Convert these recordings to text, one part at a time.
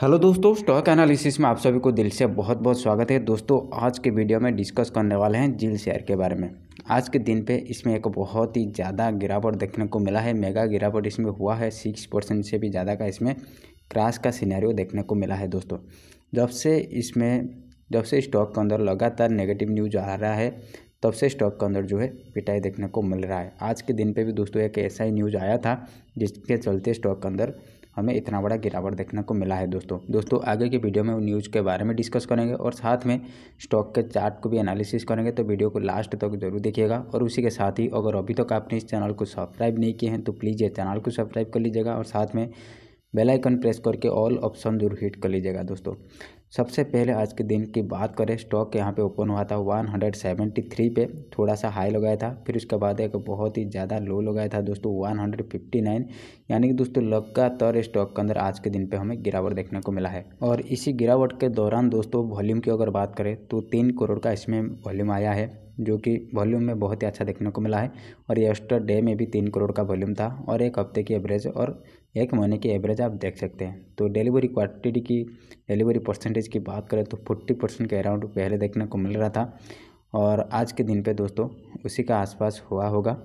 hello दोस्तों stock analysis में आप सभी को दिल से बहुत बहुत स्वागत है दोस्तों आज के वीडियो में डिस्कस करने वाले हैं जील शेयर के बारे में आज के दिन पे इसमें एक बहुत ही ज़्यादा गिरावट देखने को मिला है मेगा गिरावट इसमें हुआ है सिक्स परसेंट से भी ज़्यादा का इसमें क्रैश का सिनेरियो देखने को मिला है दोस्तों जब से इसमें जब से स्टॉक के अंदर लगातार नेगेटिव न्यूज आ रहा है तब से स्टॉक के अंदर जो है पिटाई देखने को मिल रहा है आज के दिन पर भी दोस्तों एक ऐसा ही न्यूज़ आया था जिसके चलते स्टॉक के अंदर हमें इतना बड़ा गिरावट देखने को मिला है दोस्तों दोस्तों आगे की वीडियो में न्यूज़ के बारे में डिस्कस करेंगे और साथ में स्टॉक के चार्ट को भी एनालिसिस करेंगे तो वीडियो को लास्ट तक जरूर देखिएगा और उसी के साथ ही अगर अभी तक आपने इस चैनल को सब्सक्राइब नहीं किए हैं तो प्लीज़ ये चैनल को सब्सक्राइब कर लीजिएगा और साथ में बेल आइकन प्रेस करके ऑल ऑप्शन जरूर हिट कर लीजिएगा दोस्तों सबसे पहले आज के दिन की बात करें स्टॉक यहाँ पे ओपन हुआ था 173 पे थोड़ा सा हाई लगाया था फिर उसके बाद एक बहुत ही ज़्यादा लो लगाया था दोस्तों 159 यानी कि दोस्तों लगातार स्टॉक के अंदर आज के दिन पे हमें गिरावट देखने को मिला है और इसी गिरावट के दौरान दोस्तों वॉल्यूम की अगर बात करें तो तीन करोड़ का इसमें वॉल्यूम आया है जो कि वॉल्यूम में बहुत ही अच्छा देखने को मिला है और यस्टरडे में भी तीन करोड़ का वॉल्यूम था और एक हफ्ते की एवरेज और एक महीने की एवरेज आप देख सकते हैं तो डिलीवरी क्वांटिटी की डिलीवरी परसेंटेज की बात करें तो फोर्टी परसेंट के अराउंड पहले देखने को मिल रहा था और आज के दिन पे दोस्तों उसी का आसपास हुआ होगा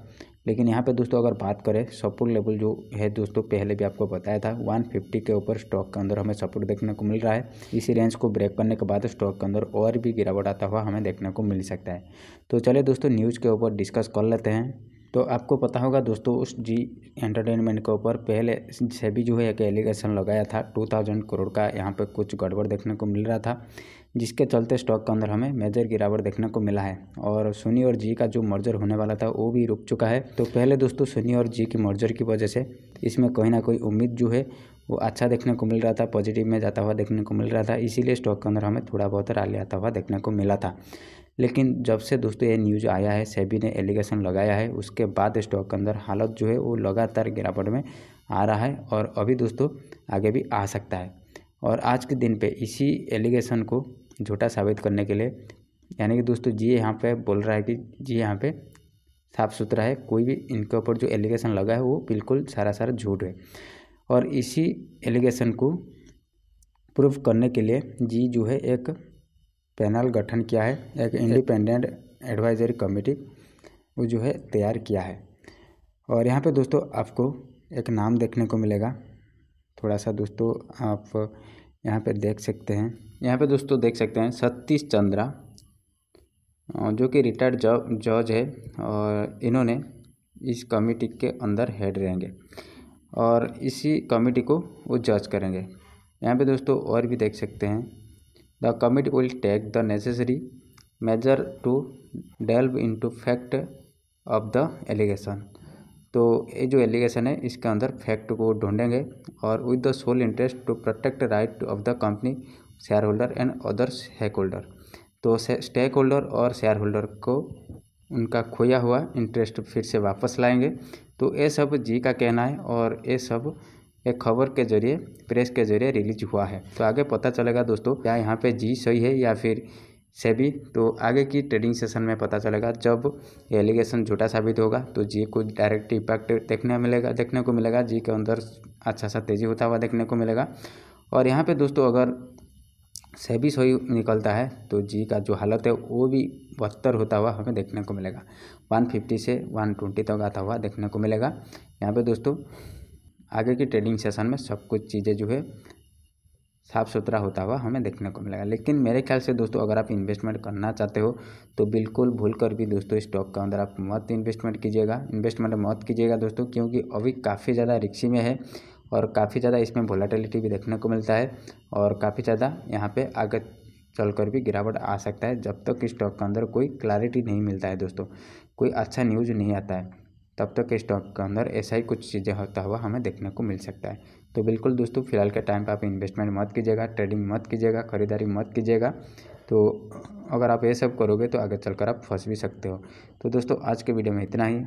लेकिन यहाँ पे दोस्तों अगर बात करें सपोर्ट लेवल जो है दोस्तों पहले भी आपको बताया था 150 के ऊपर स्टॉक के अंदर हमें सपोर्ट देखने को मिल रहा है इसी रेंज को ब्रेक करने के बाद स्टॉक के अंदर और भी गिरावट आता हुआ हमें देखने को मिल सकता है तो चलिए दोस्तों न्यूज़ के ऊपर डिस्कस कर लेते हैं तो आपको पता होगा दोस्तों उस जी एंटरटेनमेंट के ऊपर पहले से भी जो है एक एलिगेशन लगाया था टू थाउजेंड करोड़ का यहाँ पर कुछ गड़बड़ देखने को मिल रहा था जिसके चलते स्टॉक के अंदर हमें मेजर गिरावट देखने को मिला है और सोनी और जी का जो मर्जर होने वाला था वो भी रुक चुका है तो पहले दोस्तों सोनी और जी की मर्जर की वजह से इसमें कहीं ना कोई उम्मीद जो है वो अच्छा देखने को मिल रहा था पॉजिटिव में जाता हुआ देखने को मिल रहा था इसीलिए स्टॉक के अंदर हमें थोड़ा बहुत रैली आता हुआ देखने को मिला था लेकिन जब से दोस्तों ये न्यूज़ आया है सेबी ने एलिगेशन लगाया है उसके बाद स्टॉक के अंदर हालत जो है वो लगातार गिरावट में आ रहा है और अभी दोस्तों आगे भी आ सकता है और आज के दिन पे इसी एलिगेशन को झूठा साबित करने के लिए यानी कि दोस्तों जी यहाँ पे बोल रहा है कि जी यहाँ पे साफ़ सुथरा है कोई भी इनके ऊपर जो एलिगेशन लगा है वो बिल्कुल सारा सारा झूठ है और इसी एलिगेशन को प्रूव करने के लिए जी जो है एक पैनल गठन किया है एक इंडिपेंडेंट एडवाइजरी कमेटी वो जो है तैयार किया है और यहाँ पे दोस्तों आपको एक नाम देखने को मिलेगा थोड़ा सा दोस्तों आप यहाँ पे देख सकते हैं यहाँ पे दोस्तों देख सकते हैं सतीश चंद्रा जो कि रिटायर्ड जज है और इन्होंने इस कमेटी के अंदर हेड रहेंगे और इसी कमेटी को वो जज करेंगे यहाँ पे दोस्तों और भी देख सकते हैं The will take the necessary measure to delve into fact of the allegation तो ये जो एलिगेशन है इसके अंदर फैक्ट को ढूंढेंगे और with the sole interest to protect right of the company shareholder and other stakeholder तो स्टेक होल्डर और शेयर होल्डर को उनका खोया हुआ इंटरेस्ट फिर से वापस लाएंगे तो ये सब जी का कहना है और ये सब एक खबर के जरिए प्रेस के जरिए रिलीज हुआ है तो आगे पता चलेगा दोस्तों क्या यहाँ पे जी सही है या फिर सेबी तो आगे की ट्रेडिंग सेशन में पता चलेगा जब एलिगेशन झूठा साबित होगा तो जी को डायरेक्ट इम्पैक्ट देखने मिलेगा देखने को मिलेगा जी के अंदर अच्छा सा तेज़ी होता हुआ देखने को मिलेगा और यहाँ पे दोस्तों अगर सेबी सही निकलता है तो जी का जो हालत है वो भी बदतर होता हुआ हमें देखने को मिलेगा वन से वन तक आता हुआ देखने को मिलेगा यहाँ पर दोस्तों आगे की ट्रेडिंग सेशन में सब कुछ चीज़ें जो है साफ़ सुथरा होता हुआ हमें देखने को मिलेगा लेकिन मेरे ख्याल से दोस्तों अगर आप इन्वेस्टमेंट करना चाहते हो तो बिल्कुल भूल कर भी दोस्तों स्टॉक का अंदर आप मत इन्वेस्टमेंट कीजिएगा इन्वेस्टमेंट मत कीजिएगा दोस्तों क्योंकि अभी काफ़ी ज़्यादा रिक्शी में है और काफ़ी ज़्यादा इसमें वोलाटिलिटी भी देखने को मिलता है और काफ़ी ज़्यादा यहाँ पर आगे चलकर भी गिरावट आ सकता है जब तक स्टॉक के अंदर कोई क्लैरिटी नहीं मिलता है दोस्तों कोई अच्छा न्यूज़ नहीं आता है तब तक स्टॉक के अंदर ऐसा ही कुछ चीज़ें होता हुआ हमें देखने को मिल सकता है तो बिल्कुल दोस्तों फिलहाल के टाइम पर आप इन्वेस्टमेंट मत कीजिएगा ट्रेडिंग मत कीजिएगा खरीदारी मत कीजिएगा तो अगर आप ये सब करोगे तो आगे चलकर आप फंस भी सकते हो तो दोस्तों आज के वीडियो में इतना ही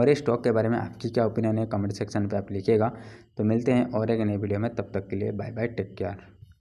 और इस स्टॉक के बारे में आपकी क्या ओपिनियन है कमेंट सेक्शन पे आप लिखिएगा तो मिलते हैं और एक नई वीडियो में तब तक के लिए बाय बाय टेक केयर